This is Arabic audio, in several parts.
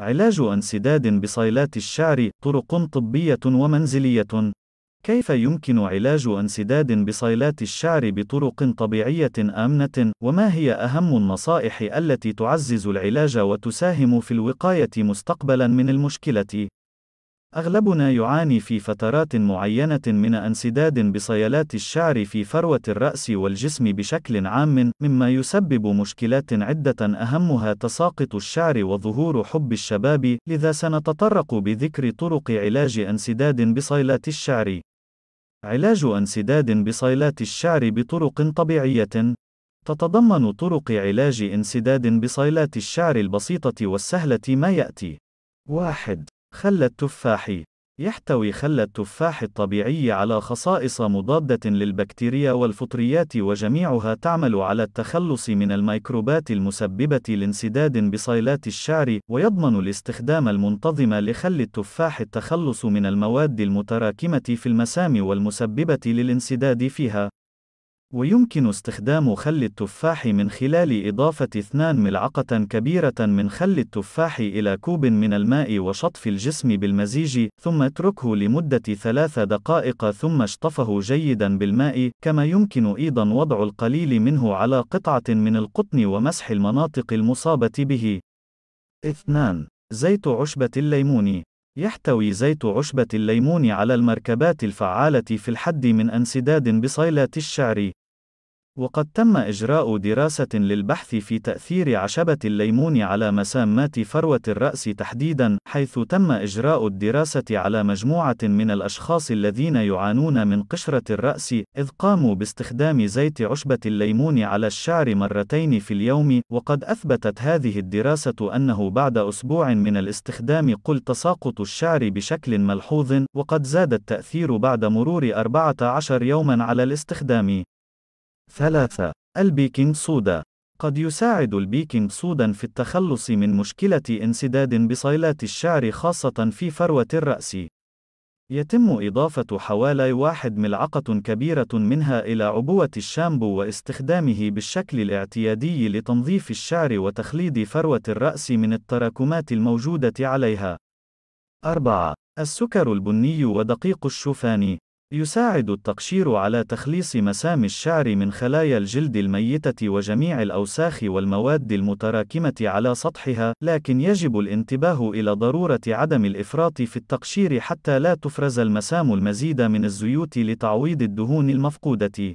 علاج انسداد بصيلات الشعر طرق طبية ومنزلية كيف يمكن علاج انسداد بصيلات الشعر بطرق طبيعية آمنة؟ وما هي أهم النصائح التي تعزز العلاج وتساهم في الوقاية مستقبلا من المشكلة؟ أغلبنا يعاني في فترات معينة من انسداد بصيلات الشعر في فروة الرأس والجسم بشكل عام، مما يسبب مشكلات عدة أهمها تساقط الشعر وظهور حب الشباب، لذا سنتطرق بذكر طرق علاج انسداد بصيلات الشعر. علاج انسداد بصيلات الشعر بطرق طبيعية تتضمن طرق علاج انسداد بصيلات الشعر البسيطة والسهلة ما يأتي: واحد خل التفاح يحتوي خل التفاح الطبيعي على خصائص مضادة للبكتيريا والفطريات وجميعها تعمل على التخلص من الميكروبات المسببة لانسداد بصيلات الشعر ويضمن الاستخدام المنتظم لخل التفاح التخلص من المواد المتراكمة في المسام والمسببة للانسداد فيها ويمكن استخدام خل التفاح من خلال إضافة 2 ملعقة كبيرة من خل التفاح إلى كوب من الماء وشطف الجسم بالمزيج، ثم اتركه لمدة ثلاث دقائق ثم اشطفه جيدا بالماء، كما يمكن أيضا وضع القليل منه على قطعة من القطن ومسح المناطق المصابة به. 2. زيت عشبة الليمون يحتوي زيت عشبة الليمون على المركبات الفعالة في الحد من انسداد بصيلات الشعر، وقد تم إجراء دراسة للبحث في تأثير عشبة الليمون على مسامات فروة الرأس تحديدًا، حيث تم إجراء الدراسة على مجموعة من الأشخاص الذين يعانون من قشرة الرأس، إذ قاموا باستخدام زيت عشبة الليمون على الشعر مرتين في اليوم، وقد أثبتت هذه الدراسة أنه بعد أسبوع من الاستخدام قل تساقط الشعر بشكل ملحوظ، وقد زاد التأثير بعد مرور 14 يومًا على الاستخدام. ثلاثة البيكنج صودا قد يساعد البيكنج صودا في التخلص من مشكلة انسداد بصيلات الشعر خاصة في فروة الرأس. يتم إضافة حوالي واحد ملعقة كبيرة منها إلى عبوة الشامبو واستخدامه بالشكل الاعتيادي لتنظيف الشعر وتخليد فروة الرأس من التراكمات الموجودة عليها. 4. السكر البني ودقيق الشوفان يساعد التقشير على تخليص مسام الشعر من خلايا الجلد الميتة وجميع الأوساخ والمواد المتراكمة على سطحها، لكن يجب الانتباه إلى ضرورة عدم الإفراط في التقشير حتى لا تفرز المسام المزيد من الزيوت لتعويض الدهون المفقودة.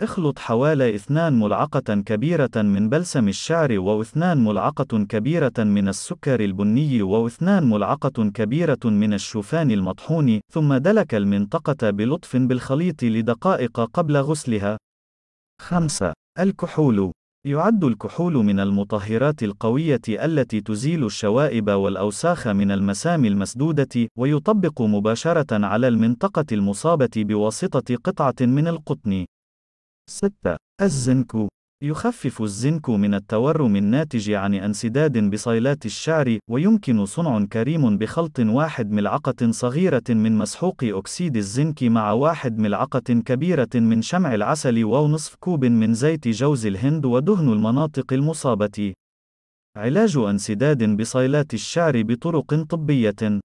اخلط حوالي اثنان ملعقة كبيرة من بلسم الشعر واثنان ملعقة كبيرة من السكر البني واثنان ملعقة كبيرة من الشوفان المطحون ثم دلك المنطقة بلطف بالخليط لدقائق قبل غسلها 5. الكحول يعد الكحول من المطهرات القوية التي تزيل الشوائب والأوساخ من المسام المسدودة ويطبق مباشرة على المنطقة المصابة بواسطة قطعة من القطن 6. الزنك يخفف الزنك من التورم الناتج عن انسداد بصيلات الشعر ويمكن صنع كريم بخلط واحد ملعقة صغيرة من مسحوق أكسيد الزنك مع واحد ملعقة كبيرة من شمع العسل ونصف كوب من زيت جوز الهند ودهن المناطق المصابة علاج انسداد بصيلات الشعر بطرق طبية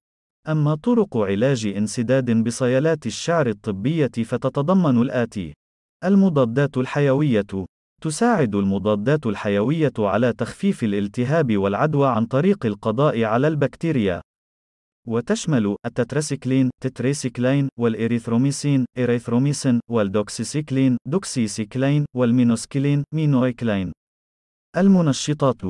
أما طرق علاج انسداد بصيلات الشعر الطبية فتتضمن الآتي المضادات الحيوية تساعد المضادات الحيوية على تخفيف الالتهاب والعدوى عن طريق القضاء على البكتيريا. وتشمل التتراسيكلين تتريسيكلين والإريثروميسين إريثروميسين والدوكسيسيكلين دوكسيسيكلين والمينوسكلين مينويكلين. المنشطات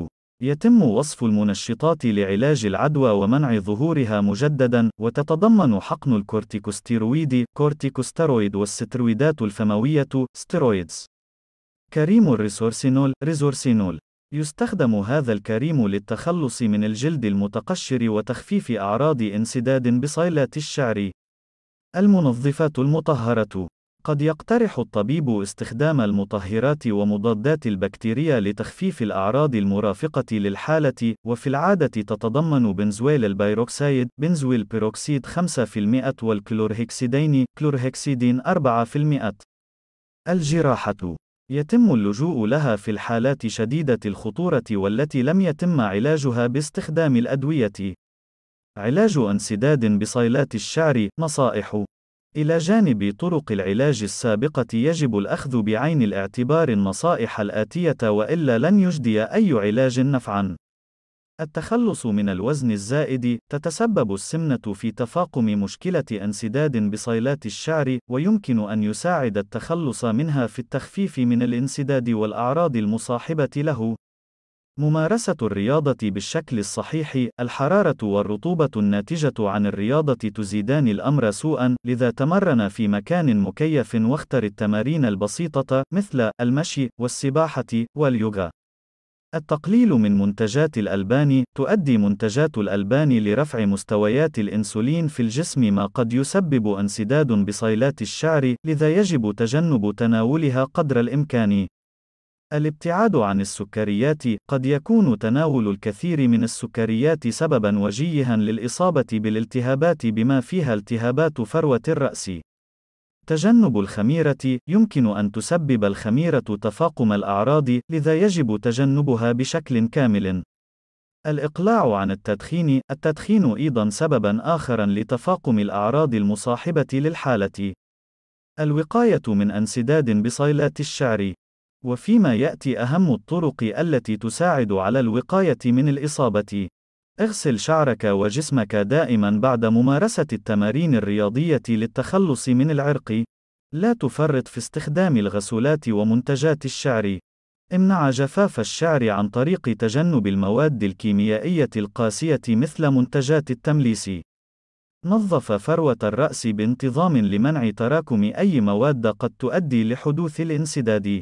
يتم وصف المنشطات لعلاج العدوى ومنع ظهورها مجددا وتتضمن حقن الكورتيكوستيرويد كورتيكوستيرويد والسترويدات الفموية ستيرويدز كريم الريسورسينول ريزورسينول يستخدم هذا الكريم للتخلص من الجلد المتقشر وتخفيف أعراض انسداد بصيلات الشعر المنظفات المطهرة قد يقترح الطبيب استخدام المطهرات ومضادات البكتيريا لتخفيف الأعراض المرافقة للحالة، وفي العادة تتضمن بنزويل البيروكسايد بنزويل بيروكسيد 5% والكلورهكسيدين، كلورهكسيدين 4%. الجراحة يتم اللجوء لها في الحالات شديدة الخطورة والتي لم يتم علاجها باستخدام الأدوية. علاج انسداد بصيلات الشعر نصائح إلى جانب طرق العلاج السابقة يجب الأخذ بعين الاعتبار النصائح الآتية وإلا لن يجدي أي علاج نفعًا. التخلص من الوزن الزائد تتسبب السمنة في تفاقم مشكلة انسداد بصيلات الشعر ويمكن أن يساعد التخلص منها في التخفيف من الانسداد والأعراض المصاحبة له ممارسة الرياضة بالشكل الصحيح، الحرارة والرطوبة الناتجة عن الرياضة تزيدان الأمر سوءًا، لذا تمرن في مكان مكيف واختر التمارين البسيطة مثل المشي والسباحة واليوغا. التقليل من منتجات الألبان تؤدي منتجات الألبان لرفع مستويات الأنسولين في الجسم ما قد يسبب انسداد بصيلات الشعر، لذا يجب تجنب تناولها قدر الإمكان. الابتعاد عن السكريات قد يكون تناول الكثير من السكريات سببا وجيها للاصابه بالالتهابات بما فيها التهابات فروه الراس تجنب الخميره يمكن ان تسبب الخميره تفاقم الاعراض لذا يجب تجنبها بشكل كامل الاقلاع عن التدخين التدخين ايضا سببا اخرا لتفاقم الاعراض المصاحبه للحاله الوقايه من انسداد بصيلات الشعر وفيما يأتي أهم الطرق التي تساعد على الوقاية من الإصابة. اغسل شعرك وجسمك دائما بعد ممارسة التمارين الرياضية للتخلص من العرق. لا تفرط في استخدام الغسولات ومنتجات الشعر. امنع جفاف الشعر عن طريق تجنب المواد الكيميائية القاسية مثل منتجات التمليس. نظف فروة الرأس بانتظام لمنع تراكم أي مواد قد تؤدي لحدوث الانسداد.